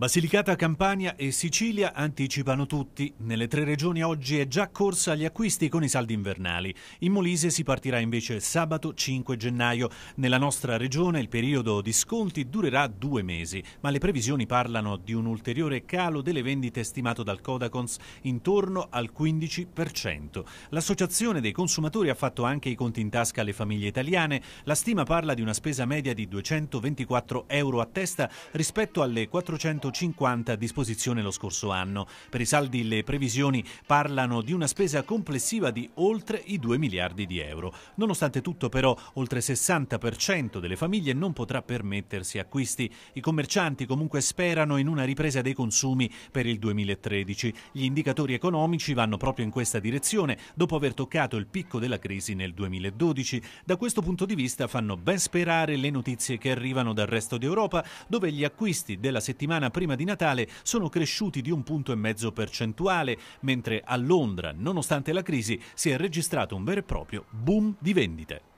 Basilicata, Campania e Sicilia anticipano tutti. Nelle tre regioni oggi è già corsa agli acquisti con i saldi invernali. In Molise si partirà invece sabato 5 gennaio. Nella nostra regione il periodo di sconti durerà due mesi, ma le previsioni parlano di un ulteriore calo delle vendite stimato dal Codacons intorno al 15%. L'Associazione dei consumatori ha fatto anche i conti in tasca alle famiglie italiane. La stima parla di una spesa media di 224 euro a testa rispetto alle 400 150 a disposizione lo scorso anno. Per i saldi le previsioni parlano di una spesa complessiva di oltre i 2 miliardi di euro. Nonostante tutto però oltre il 60% delle famiglie non potrà permettersi acquisti. I commercianti comunque sperano in una ripresa dei consumi per il 2013. Gli indicatori economici vanno proprio in questa direzione dopo aver toccato il picco della crisi nel 2012. Da questo punto di vista fanno ben sperare le notizie che arrivano dal resto d'Europa dove gli acquisti della settimana prima prima di Natale sono cresciuti di un punto e mezzo percentuale, mentre a Londra, nonostante la crisi, si è registrato un vero e proprio boom di vendite.